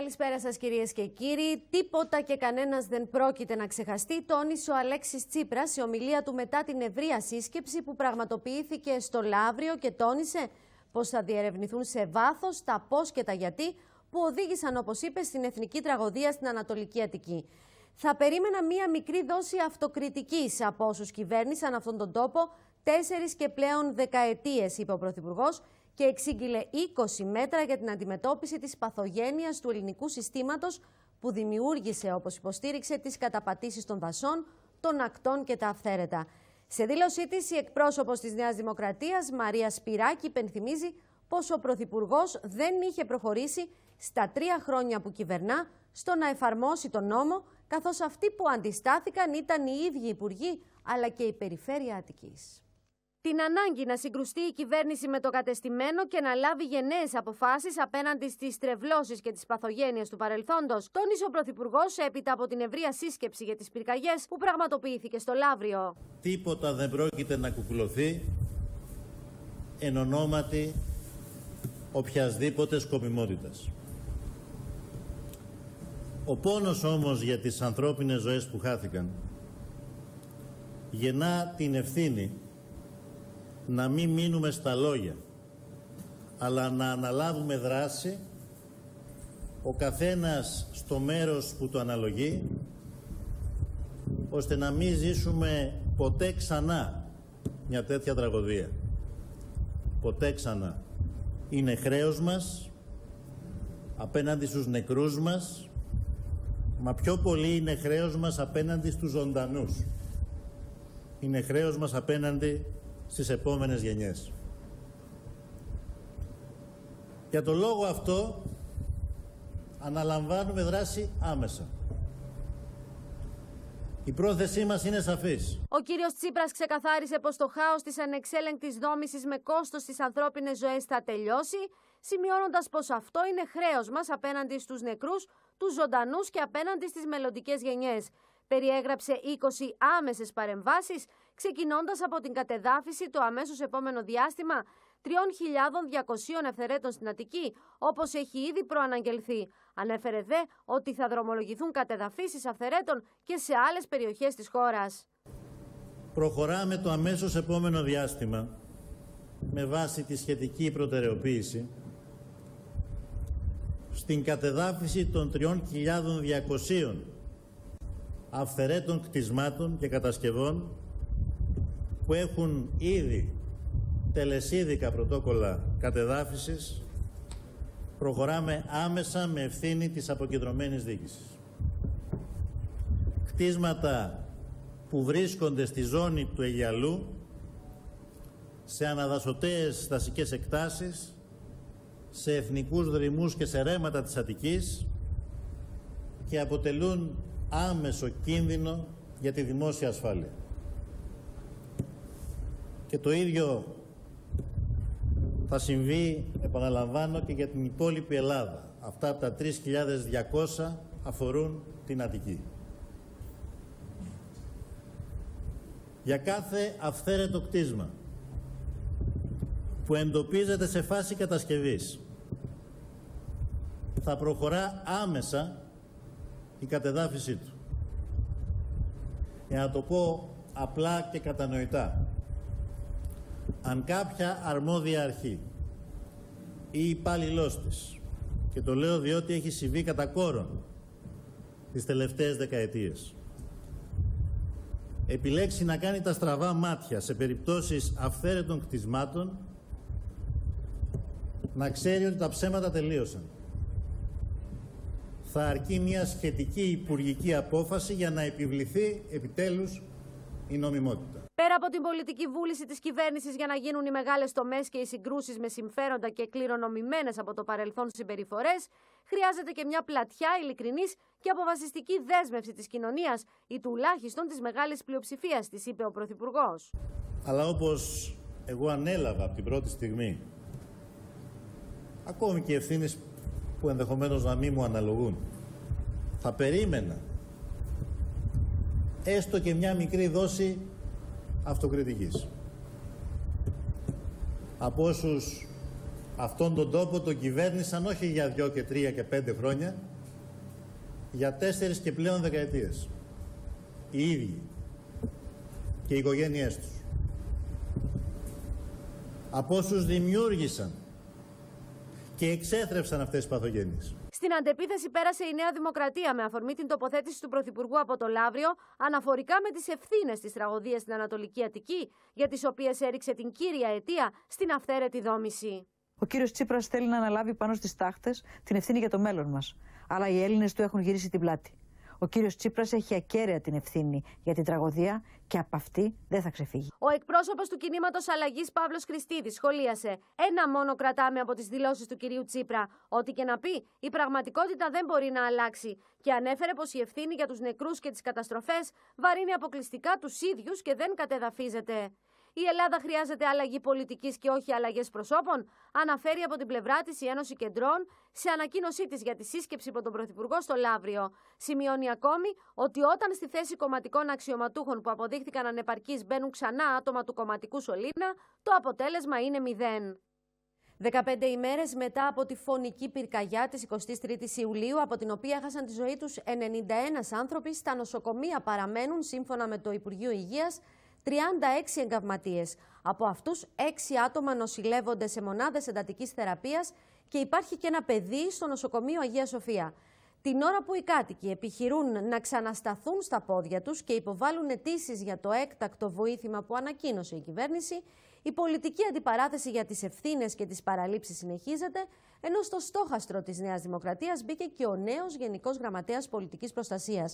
Καλησπέρα σας κυρίες και κύριοι. Τίποτα και κανένας δεν πρόκειται να ξεχαστεί, τόνισε ο Αλέξης Τσίπρας σε ομιλία του μετά την ευρεία σύσκεψη που πραγματοποιήθηκε στο Λαύριο και τόνισε πως θα διερευνηθούν σε βάθος τα πώς και τα γιατί που οδήγησαν, όπως είπε, στην εθνική τραγωδία στην Ανατολική Αττική. Θα περίμενα μία μικρή δόση αυτοκριτικής από όσους κυβέρνησαν αυτόν τον τόπο τέσσερις και πλέον δεκαετίες, είπε ο Πρωθυπουργός και εξήγηλε 20 μέτρα για την αντιμετώπιση της παθογένειας του ελληνικού συστήματος που δημιούργησε, όπως υποστήριξε, τις καταπατήσεις των δασών, των ακτών και τα αυθαίρετα. Σε δήλωσή της, η εκπρόσωπος της Νέας Δημοκρατίας, Μαρία Σπυράκη, υπενθυμίζει πως ο Πρωθυπουργός δεν είχε προχωρήσει στα τρία χρόνια που κυβερνά στο να εφαρμόσει τον νόμο, καθώς αυτοί που αντιστάθηκαν ήταν οι ίδιοι υπουργοί, αλλά και η Περιφέρεια Αττικής την ανάγκη να συγκρουστεί η κυβέρνηση με το κατεστημένο και να λάβει γενναίες αποφάσεις απέναντι στις τρευλώσεις και τις παθογένειες του παρελθόντος, τόνισε ο Πρωθυπουργός έπειτα από την ευρεία σύσκεψη για τις πυρκαγιές που πραγματοποιήθηκε στο Λαύριο. Τίποτα δεν πρόκειται να κουκουλωθεί εν ονόματι οποιασδήποτε σκοπιμότητα. Ο πόνος όμως για τις ανθρώπινες ζωές που χάθηκαν γεννά την ευθύνη να μην μείνουμε στα λόγια, αλλά να αναλάβουμε δράση, ο καθένας στο μέρος που το αναλογεί, ώστε να μην ζήσουμε ποτέ ξανά μια τέτοια τραγωδία. Ποτέ ξανά. Είναι χρέος μας, απέναντι στους νεκρούς μας, μα πιο πολύ είναι χρέος μας απέναντι στους ζωντανούς. Είναι χρέος μας απέναντι στις επόμενες γενιές. Για τον λόγο αυτό αναλαμβάνουμε δράση άμεσα. Η πρόθεσή μας είναι σαφής. Ο κύριος Τσίπρας ξεκαθάρισε πως το χάος της ανεξέλεγκτης δόμηση με κόστος στις ανθρώπινες ζωές θα τελειώσει, σημειώνοντας πως αυτό είναι χρέος μας απέναντι στους νεκρούς, τους ζωντανούς και απέναντι στις μελλοντικές γενιές. Περιέγραψε 20 άμεσες παρεμβάσεις ξεκινώντας από την κατεδάφιση το αμέσως επόμενο διάστημα 3.200 ευθερέτων στην Αττική, όπως έχει ήδη προαναγγελθεί. Ανέφερε δε ότι θα δρομολογηθούν κατεδαφίσεις αυθερέτων και σε άλλες περιοχές της χώρας. Προχωράμε το αμέσως επόμενο διάστημα με βάση τη σχετική προτεραιοποίηση στην κατεδάφιση των 3.200 αυθερέτων κτισμάτων και κατασκευών που έχουν ήδη τελεσίδικα πρωτόκολλα κατεδάφισης, προχωράμε άμεσα με ευθύνη της αποκεντρωμένης διοίκησης. Κτίσματα που βρίσκονται στη ζώνη του Αιγιαλού, σε αναδασωτές δασικές εκτάσεις, σε εθνικούς δρυμούς και σε ρέματα της Αττικής και αποτελούν άμεσο κίνδυνο για τη δημόσια ασφάλεια. Και το ίδιο θα συμβεί, επαναλαμβάνω, και για την υπόλοιπη Ελλάδα. Αυτά τα 3.200 αφορούν την Αττική. Για κάθε αυθαίρετο κτίσμα που εντοπίζεται σε φάση κατασκευής θα προχωρά άμεσα η κατεδάφιση του. Για να το πω απλά και κατανοητά αν κάποια αρμόδια αρχή ή υπάλληλός της, και το λέω διότι έχει συμβεί κατά κόρον τις τελευταίες δεκαετίες, επιλέξει να κάνει τα στραβά μάτια σε περιπτώσεις αυθαίρετων κτισμάτων, να ξέρει ότι τα ψέματα τελείωσαν. Θα αρκεί μια σχετική υπουργική απόφαση για να επιβληθεί επιτέλους η νομιμότητα. Πέρα από την πολιτική βούληση της κυβέρνησης για να γίνουν οι μεγάλες τομές και οι συγκρούσεις με συμφέροντα και κληρονομημένες από το παρελθόν συμπεριφορές, χρειάζεται και μια πλατιά, ειλικρινής και αποφασιστική δέσμευση της κοινωνίας ή τουλάχιστον της μεγάλης πλειοψηφίας της, είπε ο Πρωθυπουργός. Αλλά όπως εγώ ανέλαβα από την πρώτη στιγμή, ακόμη και ευθύνες που ενδεχομένως να μην μου αναλογούν, θα περίμενα έστω και μια μικρή δόση αυτοκριτικής. Από όσους αυτόν τον τόπο τον κυβέρνησαν όχι για δυο και τρία και πέντε χρόνια, για τέσσερις και πλέον δεκαετίες. Οι ίδιοι και οι οικογένειές τους. Από όσους δημιούργησαν και εξέθρεψαν αυτές τις παθογένειες. Στην αντεπίθεση πέρασε η Νέα Δημοκρατία με αφορμή την τοποθέτηση του Πρωθυπουργού από το Λάβριο, αναφορικά με τις ευθύνες της τραγωδίας στην Ανατολική Αττική, για τις οποίες έριξε την κύρια αιτία στην αυθαίρετη δόμηση. Ο κύριος Τσίπρας θέλει να αναλάβει πάνω στις τάχτες την ευθύνη για το μέλλον μας. Αλλά οι Έλληνες του έχουν γυρίσει την πλάτη. Ο κύριος Τσίπρας έχει ακέραια την ευθύνη για την τραγωδία και από αυτή δεν θα ξεφύγει. Ο εκπρόσωπος του κινήματος αλλαγής Παύλος Χριστίδης σχολίασε «Ένα μόνο κρατάμε από τις δηλώσεις του κυρίου Τσίπρα, ότι και να πει η πραγματικότητα δεν μπορεί να αλλάξει» και ανέφερε πως η ευθύνη για τους νεκρούς και τις καταστροφές βαρύνει αποκλειστικά τους ίδιους και δεν κατεδαφίζεται. Η Ελλάδα χρειάζεται αλλαγή πολιτικής και όχι αλλαγέ προσώπων, αναφέρει από την πλευρά της η Ένωση Κεντρών σε ανακοίνωσή της για τη σύσκεψη υπό τον Πρωθυπουργό στο Λαύριο. Σημειώνει ακόμη ότι όταν στη θέση κομματικών αξιωματούχων που αποδείχθηκαν ανεπαρκείς μπαίνουν ξανά άτομα του κομματικού σωλήνα, το αποτέλεσμα είναι μηδέν. 15 ημέρες μετά από τη φωνική πυρκαγιά της 23η Ιουλίου, από την οποία χάσαν τη ζωή τους 91 άνθρωποι, στα νοσοκομεία παραμένουν, σύμφωνα με το Υπουργείο Υγείας, 36 εγκαυματίες. Από αυτούς 6 άτομα νοσηλεύονται σε μονάδες εντατικής θεραπείας και υπάρχει και ένα παιδί στο νοσοκομείο Αγία Σοφία. Την ώρα που οι κάτοικοι επιχειρούν να ξανασταθούν στα πόδια τους και υποβάλλουν αιτήσεις για το έκτακτο βοήθημα που ανακοίνωσε η κυβέρνηση, η πολιτική αντιπαράθεση για τις ευθύνες και τις παραλήψεις συνεχίζεται, ενώ στο στόχαστρο της Νέας Δημοκρατίας μπήκε και ο νέος Γενικός Γραμματέας Πολιτικής Προστασίας,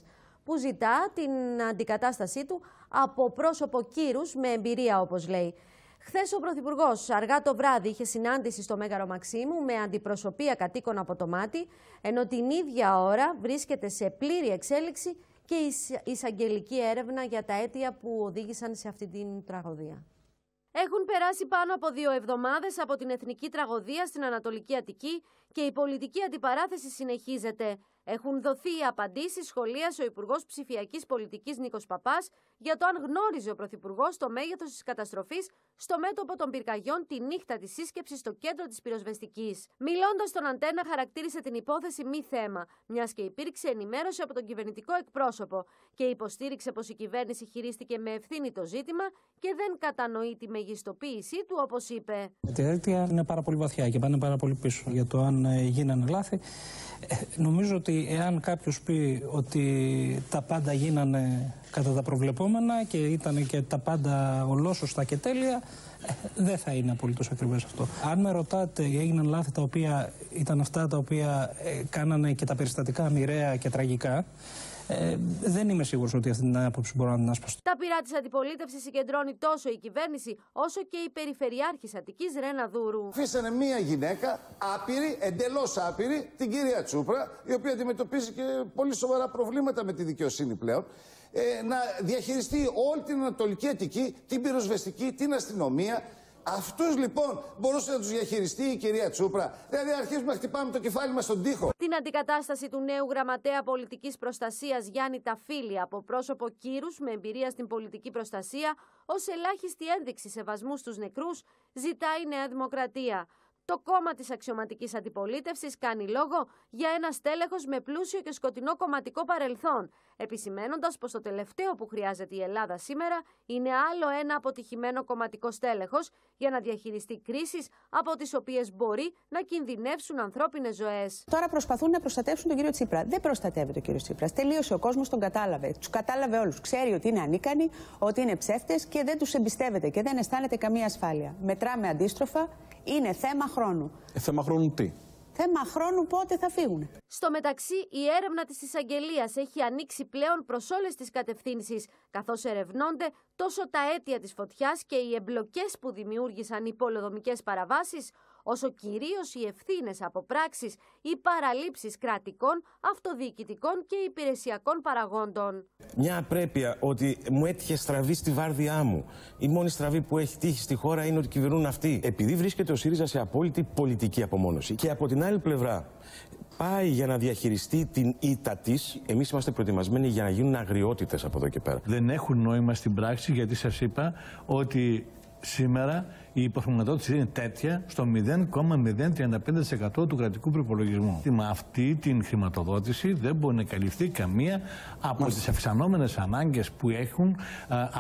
που ζητά την αντικατάστασή του από πρόσωπο κύρους με εμπειρία, όπως λέει. Χθες ο Πρωθυπουργός, αργά το βράδυ, είχε συνάντηση στο Μέγαρο Μαξίμου με αντιπροσωπεία κατοίκων από το Μάτι, ενώ την ίδια ώρα βρίσκεται σε πλήρη εξέλιξη και η εισαγγελική έρευνα για τα αίτια που οδήγησαν σε αυτή την τραγωδία. Έχουν περάσει πάνω από δύο εβδομάδες από την εθνική τραγωδία στην Ανατολική Αττική και η πολιτική αντιπαράθεση συνεχίζεται. Έχουν δοθεί οι απαντήσεις σχολεία ο Υπουργός Ψηφιακής Πολιτικής Νίκος Παπάς για το αν γνώριζε ο Πρωθυπουργός το μέγεθος της καταστροφής στο μέτωπο των πυρκαγιών τη νύχτα της σύσκεψης στο κέντρο της πυροσβεστικής. Μιλώντας στον Αντένα, χαρακτήρισε την υπόθεση μη θέμα, μιας και υπήρξε ενημέρωση από τον κυβερνητικό εκπρόσωπο και υποστήριξε πως η κυβέρνηση χειρίστηκε με ευθύνη το ζήτημα και δεν κατανοεί τη μεγιστοποίησή του, όπως είπε. Η αίτια είναι πάρα πολύ βαθιά και πάνε πάρα πολύ πίσω για το αν ε, γίνανε λάθη. Ε, νομίζω ότι εάν κάποιος πει ότι τα πάντα γίνανε κατά τα προβλεπόμενα και ήταν και τα πάντα ολόσωστα και τέλεια, ε, δεν θα είναι απολύτως ακριβές αυτό. Αν με ρωτάτε, έγιναν λάθη τα οποία ήταν αυτά τα οποία ε, κάνανε και τα περιστατικά μοιραία και τραγικά. Ε, δεν είμαι σίγουρος ότι αυτή την άποψη μπορώ να την άσπαστω. Τα πειρά της αντιπολίτευσης συγκεντρώνει τόσο η κυβέρνηση, όσο και η Περιφερειάρχη Αττική Ρένα Δούρου. Αφήσανε μία γυναίκα, άπειρη, εντελώς άπειρη, την κυρία Τσούπρα, η οποία αντιμετωπίζει και πολύ σοβαρά προβλήματα με τη δικαιοσύνη πλέον ε, να διαχειριστεί όλη την Ανατολική Αττική, την πυροσβεστική, την αστυνομία, Αυτούς λοιπόν μπορούσε να τους διαχειριστεί η κυρία Τσούπρα. Δηλαδή, αρχίζουμε να χτυπάμε το κεφάλι μας στον τοίχο. Την αντικατάσταση του νέου γραμματέα πολιτικής προστασίας Γιάννη Ταφίλη από πρόσωπο κύρους με εμπειρία στην πολιτική προστασία ως ελάχιστη ένδειξη σεβασμού στους νεκρούς ζητάει η Νέα Δημοκρατία. Το κόμμα της αξιωματικής αντιπολίτευσης κάνει λόγο για ένα στέλεχος με πλούσιο και σκοτεινό κομματικό παρελθόν, επισημένοντας πως το τελευταίο που χρειάζεται η Ελλάδα σήμερα είναι άλλο ένα αποτυχημένο κομματικό στέλεχος για να διαχειριστεί κρίσεις από τις οποίες μπορεί να κινδυνεύσουν ανθρώπινες ζωές. Τώρα προσπαθούν να προστατεύσουν τον κύριο Τσίπρα. Δεν προστατεύεται ο κύριο Τσίπρα. Τελείωσε ο κόσμος, τον κατάλαβε. Τους κατάλαβε όλους. Ξέρει ότι είναι ανίκανοι, ότι είναι ψεύτες και δεν τους εμπιστεύεται και δεν αισθάνεται καμία ασφάλεια. Μετράμε αντίστροφα είναι θέμα χρόνου. Ε, θέμα χρόνου τι. Θέμα χρόνου πότε θα φύγουν. Στο μεταξύ, η έρευνα της εισαγγελίας έχει ανοίξει πλέον προς όλες τις κατευθύνσεις, καθώς ερευνώνται τόσο τα αίτια της φωτιάς και οι εμπλοκές που δημιούργησαν οι πολεοδομικές παραβάσεις, όσο κυρίως οι ευθύνες από πράξεις ή παραλήψεις κρατικών, αυτοδιοικητικών και υπηρεσιακών παραγόντων. Μια απρέπεια ότι μου έτυχε στραβή στη βάρδιά μου. Η μόνη στραβή που έχει τύχει στη χώρα είναι ότι κυβερνούν αυτοί. Επειδή βρίσκεται ο ΣΥΡΙΖΑ σε απόλυτη πολιτική απομόνωση και από την άλλη πλευρά πάει για να διαχειριστεί την ήττα της. Εμείς είμαστε προετοιμασμένοι για να γίνουν αγριότητες από εδώ και πέρα. Δεν έχουν νόημα στην πράξη γιατί σας είπα ότι σήμερα η υποχρηματοδότηση είναι τέτοια στο 0,035% του κρατικού προπολογισμού. Με αυτή την χρηματοδότηση δεν μπορεί να καλυφθεί καμία από τις αυξανόμενες ανάγκες που έχουν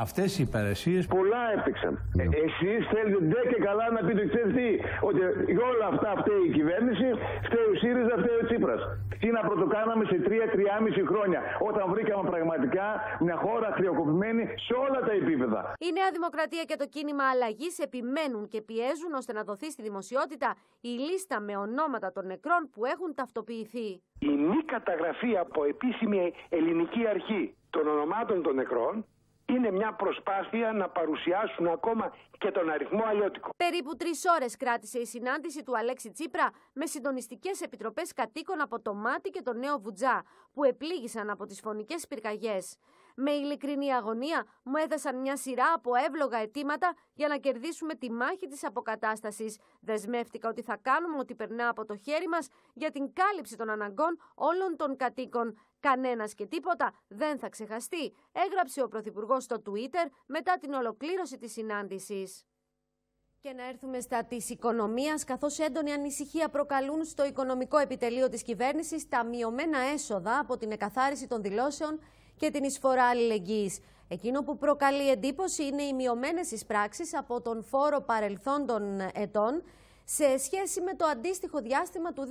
αυτές οι υπηρεσίες. Πολλά έπαιξαν. Ναι. Ε, Εσείς θέλετε ντε και καλά να πείτε ξέρετε ότι για όλα αυτά φταίει η κυβέρνηση, φταίει ο ΣΥΡΙΖΑ, φταίει ο Τσίπρας. Τι να πρωτοκάναμε σε 3-3,5 χρόνια όταν βρήκαμε πραγματικά μια χώρα χρεοκοπημένη σε όλα τα επίπεδα. Η Νέα Δημοκρατία και το κίνημα αλλαγής επιμένουν και πιέζουν ώστε να δοθεί στη δημοσιότητα η λίστα με ονόματα των νεκρών που έχουν ταυτοποιηθεί. Η μη καταγραφή από επίσημη ελληνική αρχή των ονομάτων των νεκρών είναι μια προσπάθεια να παρουσιάσουν ακόμα και τον αριθμό αλλιώτικο. Περίπου τρεις ώρες κράτησε η συνάντηση του Αλέξη Τσίπρα με συντονιστικές επιτροπές κατοίκων από το Μάτι και το Νέο Βουτζά, που επλήγησαν από τις φωνικές πυρκαγιές. Με ειλικρινή αγωνία μου έδασαν μια σειρά από εύλογα αιτήματα για να κερδίσουμε τη μάχη της αποκατάστασης. Δεσμεύτηκα ότι θα κάνουμε ό,τι περνά από το χέρι μας για την κάλυψη των αναγκών όλων των κατοίκων. Κανένας και τίποτα δεν θα ξεχαστεί, έγραψε ο Πρωθυπουργός στο Twitter μετά την ολοκλήρωση της συνάντησης. Και να έρθουμε στα της οικονομίας, καθώς έντονη ανησυχία προκαλούν στο οικονομικό επιτελείο της κυβέρνησης τα μειωμένα έσοδα από την εκαθάριση των δηλώσεων και την εισφορά αλληλεγγύης. Εκείνο που προκαλεί εντύπωση είναι οι μειωμένες εισπράξεις από τον φόρο παρελθόντων ετών σε σχέση με το αντίστοιχο διάστημα του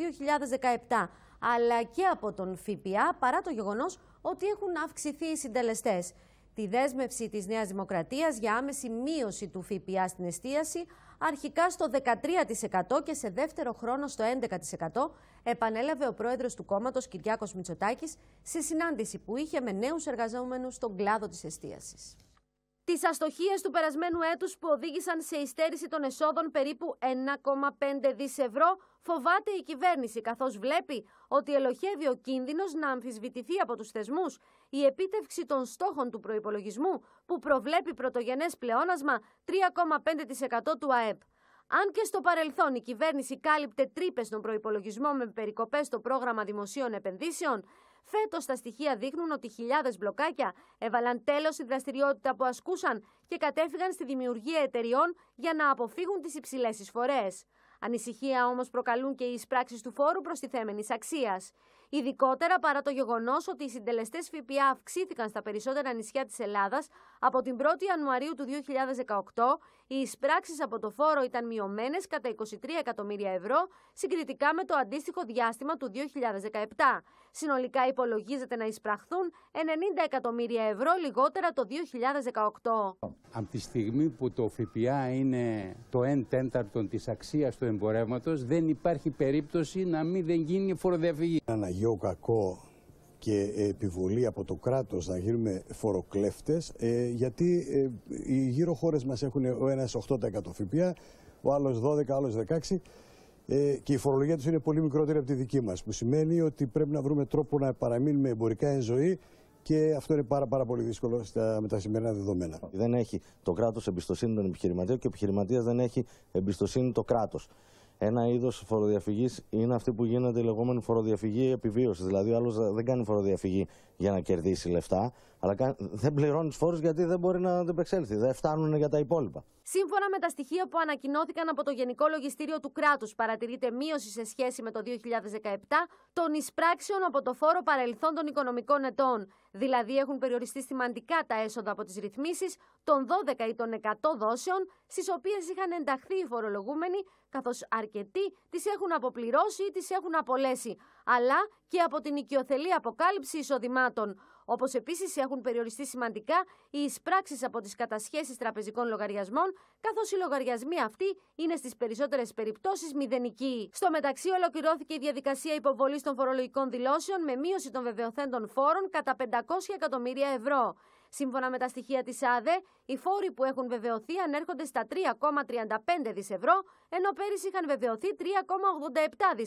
2017, αλλά και από τον ΦΠΑ, παρά το γεγονός ότι έχουν αυξηθεί οι συντελεστές. Τη δέσμευση της Νέας Δημοκρατίας για άμεση μείωση του ΦΠΑ στην εστίαση, αρχικά στο 13% και σε δεύτερο χρόνο στο 11%, επανέλαβε ο πρόεδρος του κόμματος Κυριάκος Μητσοτάκης σε συνάντηση που είχε με νέους εργαζόμενους στον κλάδο της εστίασης. Τις αστοχίες του περασμένου έτους που οδήγησαν σε υστέρηση των εσόδων περίπου 1,5 δις ευρώ φοβάται η κυβέρνηση, καθώς βλέπει ότι ελοχεύει ο κίνδυνος να αμφισβητηθεί από τους θεσμούς η επίτευξη των στόχων του προπολογισμού που προβλέπει πρωτογενές πλεόνασμα 3,5% του ΑΕΠ. Αν και στο παρελθόν η κυβέρνηση κάλυπτε τρύπες στον προπολογισμό με περικοπές στο πρόγραμμα δημοσίων επενδύσεων, φέτος τα στοιχεία δείχνουν ότι χιλιάδες μπλοκάκια έβαλαν τέλος στη δραστηριότητα που ασκούσαν και κατέφυγαν στη δημιουργία εταιριών για να αποφύγουν τις υψηλές εισφορές. Ανησυχία όμως προκαλούν και οι εισπράξεις του φόρου τη θέμενη αξίας. Ειδικότερα παρά το γεγονός ότι οι συντελεστές ΦΠΑ αυξήθηκαν στα περισσότερα νησιά της Ελλάδας από την 1η Ιανουαρίου του 2018, οι εισπράξεις από το φόρο ήταν μειωμένες κατά 23 εκατομμύρια ευρώ συγκριτικά με το αντίστοιχο διάστημα του 2017. Συνολικά υπολογίζεται να εισπραχθούν 90 εκατομμύρια ευρώ λιγότερα το 2018. Από τη στιγμή που το ΦΠΑ είναι το 1 τέταρτο της αξίας του εμπορεύματος, δεν υπάρχει περίπτωση να μην δεν γίνει φοροδιαφυγή γιό Κακό και επιβολή από το κράτος να γίνουμε φοροκλέφτες ε, γιατί ε, οι γύρω χώρες μας έχουν ο ένας 8% ΦΠΑ, ο άλλος 12, ο άλλος 16 ε, και η φορολογία τους είναι πολύ μικρότερη από τη δική μας που σημαίνει ότι πρέπει να βρούμε τρόπο να παραμείνουμε εμπορικά εν ζωή και αυτό είναι πάρα, πάρα πολύ δύσκολο στα, με τα σημερινά δεδομένα. Δεν έχει το κράτος εμπιστοσύνη των επιχειρηματίων και ο επιχειρηματίας δεν έχει εμπιστοσύνη το κράτος. Ένα είδος φοροδιαφυγής είναι αυτή που γίνεται η λεγόμενη φοροδιαφυγή επιβίωσης. Δηλαδή, ο άλλος δεν κάνει φοροδιαφυγή για να κερδίσει λεφτά, αλλά δεν πληρώνεις φόρους γιατί δεν μπορεί να αντεπεξέλθει. Δεν φτάνουν για τα υπόλοιπα. Σύμφωνα με τα στοιχεία που ανακοινώθηκαν από το Γενικό Λογιστήριο του Κράτους, παρατηρείται μείωση σε σχέση με το 2017 των εισπράξεων από το φόρο παρελθόν των οικονομικών ετών. Δηλαδή, έχουν περιοριστεί σημαντικά τα έσοδα από τις ρυθμίσεις των 12 ή των 100 δόσεων, στις οποίες είχαν ενταχθεί οι φορολογούμενοι, καθώς αρκετοί τις έχουν αποπληρώσει ή τις έχουν απολέσει αλλά και από την οικειοθελή αποκάλυψη εισοδημάτων. Όπως επίσης έχουν περιοριστεί σημαντικά οι εισπράξεις από τις κατασχέσεις τραπεζικών λογαριασμών, καθώς οι λογαριασμοί αυτοί είναι στις περισσότερες περιπτώσεις μηδενικοί. Στο μεταξύ, ολοκληρώθηκε η διαδικασία υποβολής των φορολογικών δηλώσεων με μείωση των βεβαιωθέντων φόρων κατά 500 εκατομμύρια ευρώ. Σύμφωνα με τα στοιχεία της ΑΔΕ, οι φόροι που έχουν βεβαιωθεί ανέρχονται στα 3,35 δι ενώ πέρυσι είχαν βεβαιωθεί 3,87 δι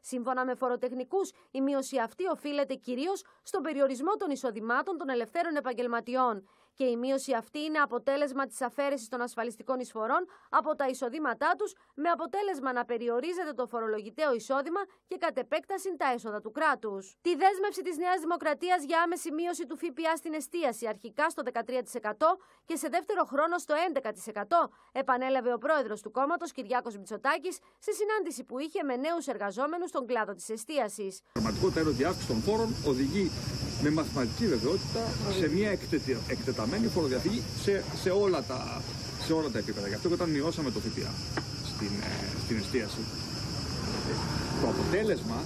Σύμφωνα με φοροτεχνικούς, η μείωση αυτή οφείλεται κυρίως στον περιορισμό των εισοδημάτων των ελευθέρων επαγγελματιών και η μείωση αυτή είναι αποτέλεσμα της αφαίρεσης των ασφαλιστικών εισφορών από τα εισοδήματά τους με αποτέλεσμα να περιορίζεται το φορολογητέο εισόδημα και κατ' επέκταση τα έσοδα του κράτους. Τη δέσμευση της Νέας Δημοκρατίας για άμεση μείωση του ΦΠΑ στην εστίαση, αρχικά στο 13% και σε δεύτερο χρόνο στο 11%, επανέλαβε ο πρόεδρος του κόμματος, Κυριάκος Μητσοτάκης, σε συνάντηση που είχε με νέους εργαζόμενους στον κλάδο της εστίασης. Το των οδηγεί με μαθηματική βεβαιότητα σε μια εκτεταμένη παραμένει φοροδιαφυγή σε, σε, όλα, τα, σε όλα τα επίπεδα. Γι' αυτό και όταν μειώσαμε το ΦΠΑ στην, ε, στην εστίαση, το αποτέλεσμα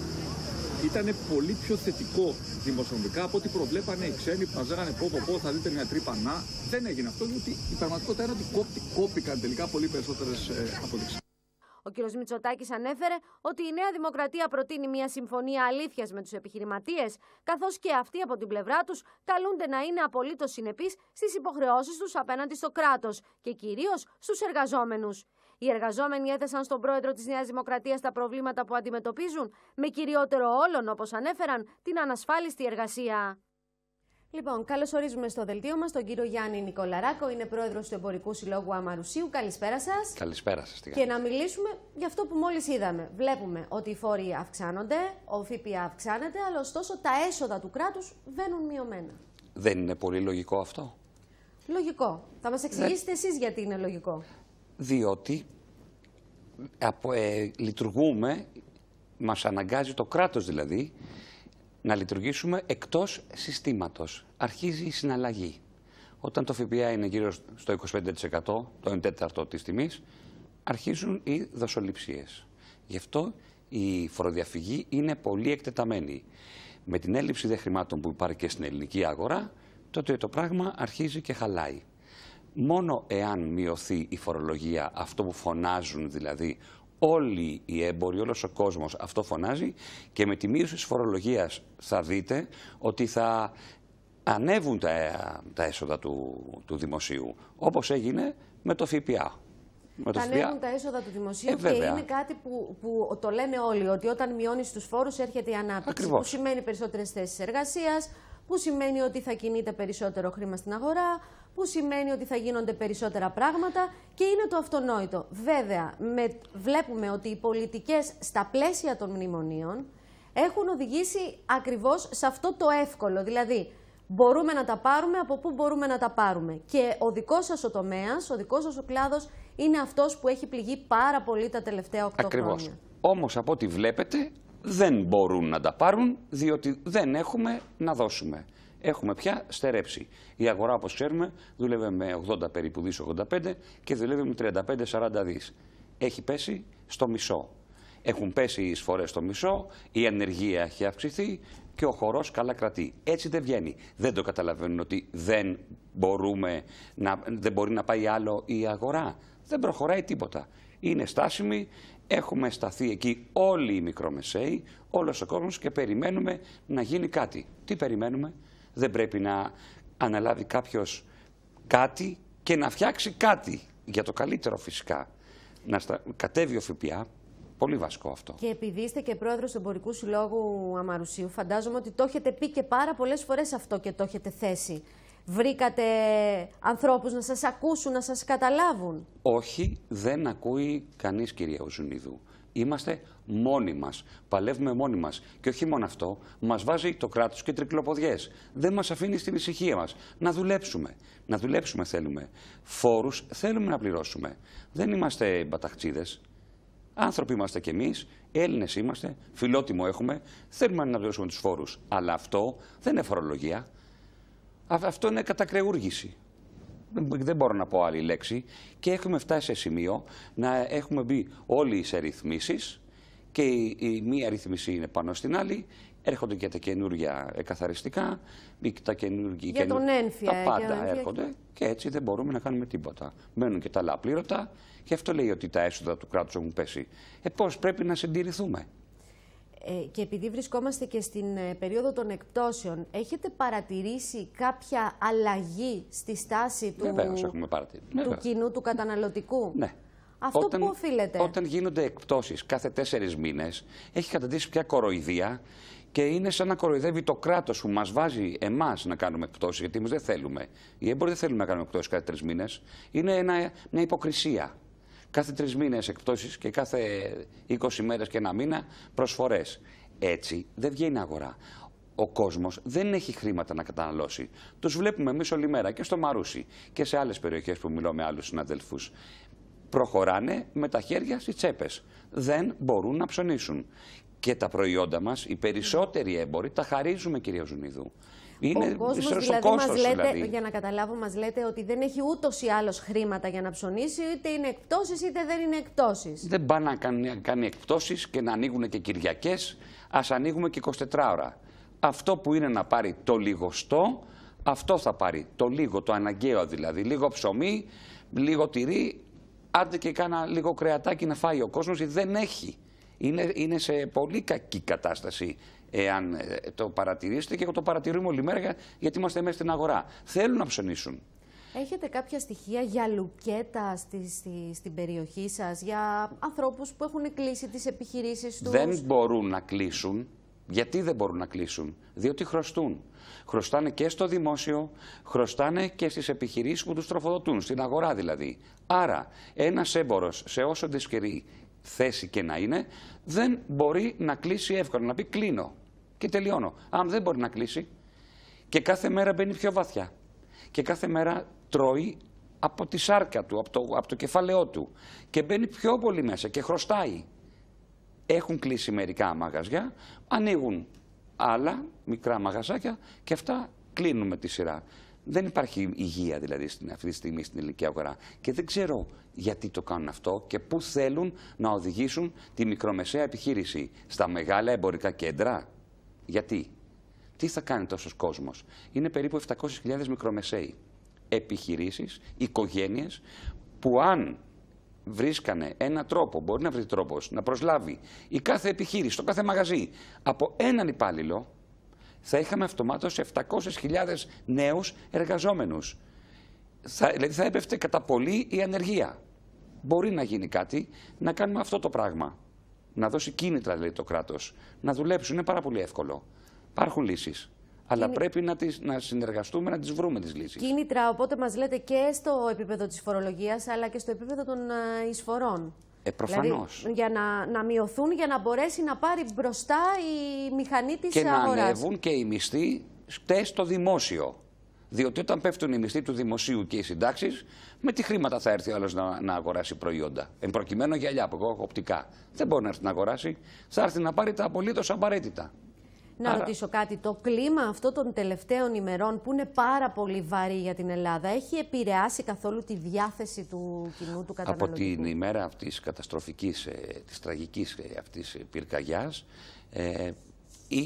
ήταν πολύ πιο θετικό δημοσιονομικά από ό,τι προβλέπανε οι ξένοι που λέγανε πω, πω, πω θα δείτε μια τρύπα να. Δεν έγινε αυτό, γιατί η πραγματικότητα είναι ότι κόπηκαν τελικά πολύ περισσότερες ε, αποδείξεις. Ο κ. Μητσοτάκης ανέφερε ότι η Νέα Δημοκρατία προτείνει μια συμφωνία αλήθειας με τους επιχειρηματίες, καθώς και αυτοί από την πλευρά τους καλούνται να είναι απολύτως συνεπείς στις υποχρεώσεις τους απέναντι στο κράτος και κυρίως στους εργαζόμενους. Οι εργαζόμενοι έθεσαν στον πρόεδρο της Νέας Δημοκρατίας τα προβλήματα που αντιμετωπίζουν, με κυριότερο όλων, όπως ανέφεραν, την ανασφάλιστη εργασία. Λοιπόν, καλωσορίζουμε ορίζουμε στο δελτίο μας τον κύριο Γιάννη Νικολαράκο, είναι πρόεδρος του Εμπορικού Συλλόγου Αμαρουσίου. Καλησπέρα σας. Καλησπέρα σας. Και να μιλήσουμε για αυτό που μόλις είδαμε. Βλέπουμε ότι οι φόροι αυξάνονται, ο ΦΠΑ αυξάνεται, αλλά ωστόσο τα έσοδα του κράτους βαίνουν μειωμένα. Δεν είναι πολύ λογικό αυτό. Λογικό. Θα μας εξηγήσετε Δεν... εσείς γιατί είναι λογικό. Διότι ε, από, ε, λειτουργούμε, μας αναγκάζει το κράτος δηλαδή, να λειτουργήσουμε εκτός συστήματος. Αρχίζει η συναλλαγή. Όταν το ΦΠΑ είναι γύρω στο 25%, το 1 τέταρτο της τιμής, αρχίζουν οι δοσοληψίες. Γι' αυτό η φοροδιαφυγή είναι πολύ εκτεταμένη. Με την έλλειψη δε χρημάτων που υπάρχει και στην ελληνική αγορά, τότε το πράγμα αρχίζει και χαλάει. Μόνο εάν μειωθεί η φορολογία, αυτό που φωνάζουν δηλαδή όλοι οι έμποροι, όλος ο κόσμος αυτό φωνάζει και με τη μείωση της φορολογίας θα δείτε ότι θα ανέβουν τα, τα έσοδα του, του δημοσίου, όπως έγινε με το ΦΠΑ. ανέβουν τα έσοδα του δημοσίου ε, και είναι κάτι που, που το λένε όλοι, ότι όταν μειώνεις τους φόρους έρχεται η ανάπτυξη. Ακριβώς. Που σημαίνει περισσότερες θέσεις εργασίας, που σημαίνει ότι θα κινείται περισσότερο χρήμα στην αγορά, που σημαίνει ότι θα γίνονται περισσότερα πράγματα και είναι το αυτονόητο. Βέβαια, με, βλέπουμε ότι οι πολιτικές στα πλαίσια των μνημονίων έχουν οδηγήσει ακριβώς σε αυτό το εύκολο. Δηλαδή, μπορούμε να τα πάρουμε, από πού μπορούμε να τα πάρουμε. Και ο δικός σας ο τομέας, ο δικός σας ο κλάδος, είναι αυτός που έχει πληγεί πάρα πολύ τα τελευταία 8 ακριβώς. χρόνια. Όμως, από ό,τι βλέπετε, δεν μπορούν να τα πάρουν, διότι δεν έχουμε να δώσουμε έχουμε πια στερέψει. Η αγορά, όπως ξέρουμε, δούλευε με 80 περίπου δις, 85 και δουλεύει με 35-40 δις. Έχει πέσει στο μισό. Έχουν πέσει οι εισφορές στο μισό, η ανεργία έχει αυξηθεί και ο χορός καλά κρατεί. Έτσι δεν βγαίνει. Δεν το καταλαβαίνουν ότι δεν, μπορούμε να, δεν μπορεί να πάει άλλο η αγορά. Δεν προχωράει τίποτα. Είναι στάσιμη, έχουμε σταθεί εκεί όλοι οι μικρομεσαίοι, όλος ο κόσμος και περιμένουμε να γίνει κάτι. Τι περιμένουμε, δεν πρέπει να αναλάβει κάποιος κάτι και να φτιάξει κάτι για το καλύτερο φυσικά. Να στα... κατέβει ο ΦΠΑ, πολύ βασικό αυτό. Και επειδή είστε και πρόεδρος του Εμπορικού Συλλόγου Αμαρουσίου, φαντάζομαι ότι το έχετε πει και πάρα πολλές φορές αυτό και το έχετε θέσει. Βρήκατε ανθρώπους να σας ακούσουν, να σας καταλάβουν. Όχι, δεν ακούει κανείς κυρία Οζουνίδου. Είμαστε μόνοι μας. Παλεύουμε μόνοι μας. Και όχι μόνο αυτό, μας βάζει το κράτος και τρικλοποδιές. Δεν μας αφήνει στην ησυχία μας. Να δουλέψουμε. Να δουλέψουμε θέλουμε. Φόρους θέλουμε να πληρώσουμε. Δεν είμαστε μπαταχτσίδες. Άνθρωποι είμαστε κι εμείς, Έλληνες είμαστε, φιλότιμο έχουμε, θέλουμε να πληρώσουμε τους φόρους. Αλλά αυτό δεν είναι φορολογία. Αυτό είναι κατακρεούργηση δεν μπορώ να πω άλλη λέξη, και έχουμε φτάσει σε σημείο να έχουμε μπει όλοι σε ρυθμίσεις και η, μία ρυθμίση είναι πάνω στην άλλη, έρχονται και τα καινούργια εκαθαριστικά, τα καινούργια... Τα πάντα για έρχονται και έτσι δεν μπορούμε να κάνουμε τίποτα. Μένουν και τα άλλα και αυτό λέει ότι τα έσοδα του κράτους έχουν πέσει. Ε, πώς πρέπει να συντηρηθούμε. Ε, και επειδή βρισκόμαστε και στην ε, περίοδο των εκπτώσεων, έχετε παρατηρήσει κάποια αλλαγή στη στάση του, του κοινού, του καταναλωτικού. Ναι. Αυτό όταν, που οφείλεται. Όταν γίνονται εκπτώσεις κάθε τέσσερις μήνες, έχει καταντήσει πια κοροϊδία και είναι σαν να κοροϊδεύει το κράτος που μας βάζει εμάς να κάνουμε εκπτώσεις, γιατί εμείς δεν θέλουμε. Οι έμποροι δεν θέλουν να κάνουμε εκπτώσεις κάθε τρεις μήνες. Είναι μια υποκρισία κάθε τρεις μήνες εκπτώσεις και κάθε 20 μέρες και ένα μήνα προσφορές. Έτσι δεν βγαίνει αγορά. Ο κόσμος δεν έχει χρήματα να καταναλώσει. Τους βλέπουμε εμείς όλη μέρα και στο Μαρούσι και σε άλλες περιοχές που μιλώ με άλλους συναδελφού. Προχωράνε με τα χέρια στις τσέπες. Δεν μπορούν να ψωνίσουν. Και τα προϊόντα μας, οι περισσότεροι έμποροι, τα χαρίζουμε, κυρία Ζουνίδου ο κόσμος, δηλαδή, κόστος, μας λέτε, δηλαδή. Για να καταλάβω, μας λέτε ότι δεν έχει ούτως ή άλλως χρήματα για να ψωνίσει, είτε είναι εκπτώσεις είτε δεν είναι εκπτώσεις. Δεν πάει να κάνει, κάνει εκπτώσεις και να ανοίγουν και Κυριακές, ας ανοίγουμε και 24 ώρα. Αυτό που είναι να πάρει το λιγοστό, αυτό θα πάρει. Το λίγο, το αναγκαίο δηλαδή. Λίγο ψωμί, λίγο τυρί, άντε και κάνα λίγο κρεατάκι να φάει ο κόσμος, δεν έχει. είναι σε πολύ κακή κατάσταση εάν ε, το παρατηρήσετε και εγώ το παρατηρούμε όλη μέρα γιατί είμαστε μέσα στην αγορά. Θέλουν να ψωνίσουν. Έχετε κάποια στοιχεία για λουκέτα στη, στην περιοχή σας, για ανθρώπους που έχουν κλείσει τις επιχειρήσεις τους. Δεν μπορούν να κλείσουν. Γιατί δεν μπορούν να κλείσουν. Διότι χρωστούν. Χρωστάνε και στο δημόσιο, χρωστάνε και στις επιχειρήσεις που τους τροφοδοτούν, στην αγορά δηλαδή. Άρα ένας έμπορος σε όσο δυσκερή θέση και να είναι, δεν μπορεί να κλείσει εύκολα, να πει κλείνω. Και τελειώνω. Αν δεν μπορεί να κλείσει, και κάθε μέρα μπαίνει πιο βαθιά. Και κάθε μέρα τρώει από τη σάρκα του, από το, από το κεφάλαιό του. Και μπαίνει πιο πολύ μέσα και χρωστάει. Έχουν κλείσει μερικά μαγαζιά, ανοίγουν άλλα μικρά μαγαζάκια και αυτά κλείνουν με τη σειρά. Δεν υπάρχει υγεία δηλαδή στην, αυτή τη στιγμή στην ελληνική αγορά. Και δεν ξέρω γιατί το κάνουν αυτό και πού θέλουν να οδηγήσουν τη μικρομεσαία επιχείρηση. Στα μεγάλα εμπορικά κέντρα. Γιατί, τι θα κάνει τόσος κόσμος, Είναι περίπου 700.000 μικρομεσαίοι επιχειρήσεις, οικογένειες που αν βρίσκανε ένα τρόπο, μπορεί να βρει τρόπος να προσλάβει η κάθε επιχείρηση, το κάθε μαγαζί από έναν υπάλληλο, θα είχαμε αυτομάτως 700.000 νέους εργαζόμενους. δηλαδή θα έπεφτε κατά πολύ η ανεργία. Μπορεί να γίνει κάτι να κάνουμε αυτό το πράγμα να δώσει κίνητρα λέει, το κράτος, να δουλέψουν. Είναι πάρα πολύ εύκολο. Υπάρχουν λύσεις. Αλλά πρέπει να, τις, να συνεργαστούμε, να τις βρούμε τις λύσεις. Κίνητρα, οπότε μας λέτε και στο επίπεδο της φορολογίας, αλλά και στο επίπεδο των ε, εισφορών. Ε, προφανώ. Δηλαδή, για να, να μειωθούν, για να μπορέσει να πάρει μπροστά η μηχανή της αγορά. Και να ανέβουν και οι μισθοί, στο δημόσιο. Διότι όταν πέφτουν οι μισθοί του δημοσίου και οι συντάξεις, με τι χρήματα θα έρθει ο άλλος να, να αγοράσει προϊόντα. Εν προκειμένου γυαλιά που εγώ οπτικά. Δεν μπορεί να έρθει να αγοράσει. Θα έρθει να πάρει τα απολύτως απαραίτητα. Να Άρα... ρωτήσω κάτι. Το κλίμα αυτό των τελευταίων ημερών που είναι πάρα πολύ βαρύ για την Ελλάδα έχει επηρεάσει καθόλου τη διάθεση του κοινού του καταναλωτικού. Από την ημέρα αυτής της καταστροφικής, ε, της τραγικής αυτή πυρκαγιάς ε, ε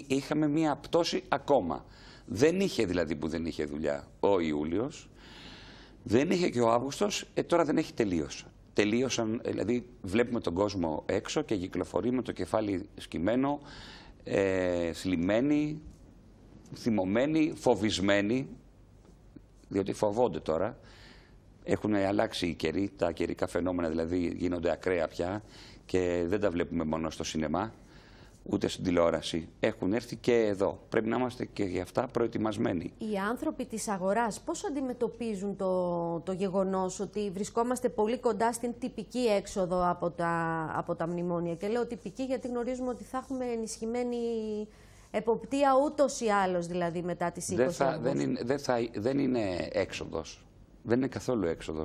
είχαμε μία πτώση ακόμα. Δεν είχε δηλαδή που δεν είχε δουλειά ο Ιούλιος, δεν είχε και ο Αύγουστος, ε, τώρα δεν έχει τελείως. Τελείωσαν, δηλαδή βλέπουμε τον κόσμο έξω και κυκλοφορεί με το κεφάλι σκυμμένο, ε, θλιμμένοι, θυμωμένοι, φοβισμένοι, διότι φοβόνται τώρα. Έχουν αλλάξει οι καιροί, τα καιρικά φαινόμενα δηλαδή γίνονται ακραία πια και δεν τα βλέπουμε μόνο στο σινεμά ούτε στην τηλεόραση. Έχουν έρθει και εδώ. Πρέπει να είμαστε και γι' αυτά προετοιμασμένοι. Οι άνθρωποι της αγοράς πώς αντιμετωπίζουν το, το γεγονός ότι βρισκόμαστε πολύ κοντά στην τυπική έξοδο από τα, από τα μνημόνια. Και λέω τυπική γιατί γνωρίζουμε ότι θα έχουμε ενισχυμένη εποπτεία ούτως ή άλλως δηλαδή μετά τις 20 δεν θα, δεν είναι, δεν, δεν είναι έξοδος. Δεν είναι καθόλου έξοδος.